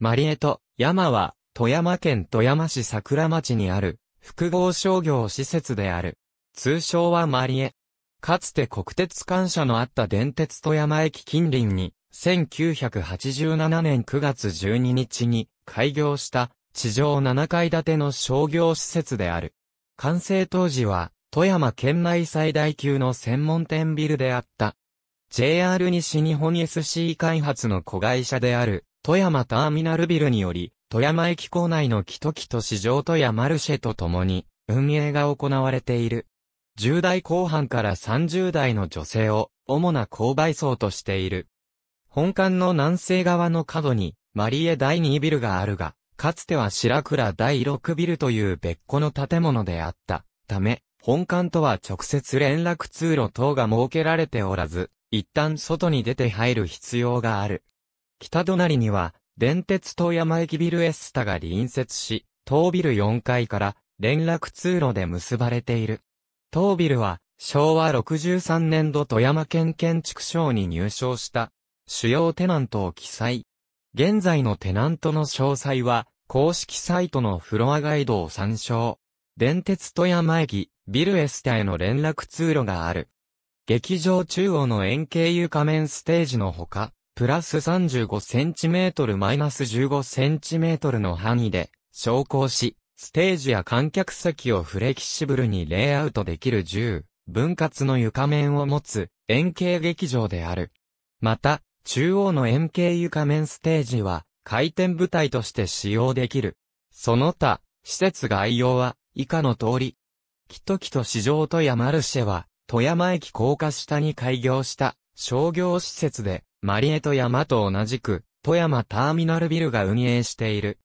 マリエト、山は、富山県富山市桜町にある、複合商業施設である。通称はマリエ。かつて国鉄感謝のあった電鉄富山駅近隣に、1987年9月12日に開業した地上7階建ての商業施設である。完成当時は富山県内最大級の専門店ビルであった。JR 西日本 SC 開発の子会社である富山ターミナルビルにより、富山駅構内のキトキト市場富山マルシェと共に、運営が行われている。10代後半から30代の女性を、主な購買層としている。本館の南西側の角に、マリエ第2ビルがあるが、かつては白倉第6ビルという別個の建物であった。ため、本館とは直接連絡通路等が設けられておらず、一旦外に出て入る必要がある。北隣には、電鉄富山駅ビルエスタが隣接し、東ビル4階から連絡通路で結ばれている。東ビルは、昭和63年度富山県建築賞に入賞した、主要テナントを記載。現在のテナントの詳細は、公式サイトのフロアガイドを参照。電鉄富山駅、ビルエスタへの連絡通路がある。劇場中央の円形床面ステージのほか、プラス 35cm マイナス 15cm の範囲で、昇降し、ステージや観客席をフレキシブルにレイアウトできる10、分割の床面を持つ、円形劇場である。また、中央の円形床面ステージは、回転舞台として使用できる。その他、施設概要は、以下の通り。キトキト市場と山マルシェは、富山駅高架下に開業した商業施設で、マリエト山と同じく、富山ターミナルビルが運営している。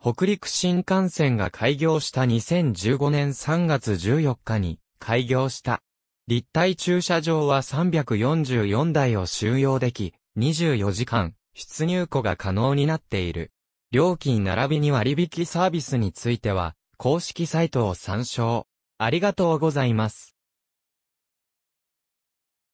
北陸新幹線が開業した2015年3月14日に開業した。立体駐車場は344台を収容でき、24時間、出入庫が可能になっている。料金並びに割引サービスについては、公式サイトを参照。ありがとうございます。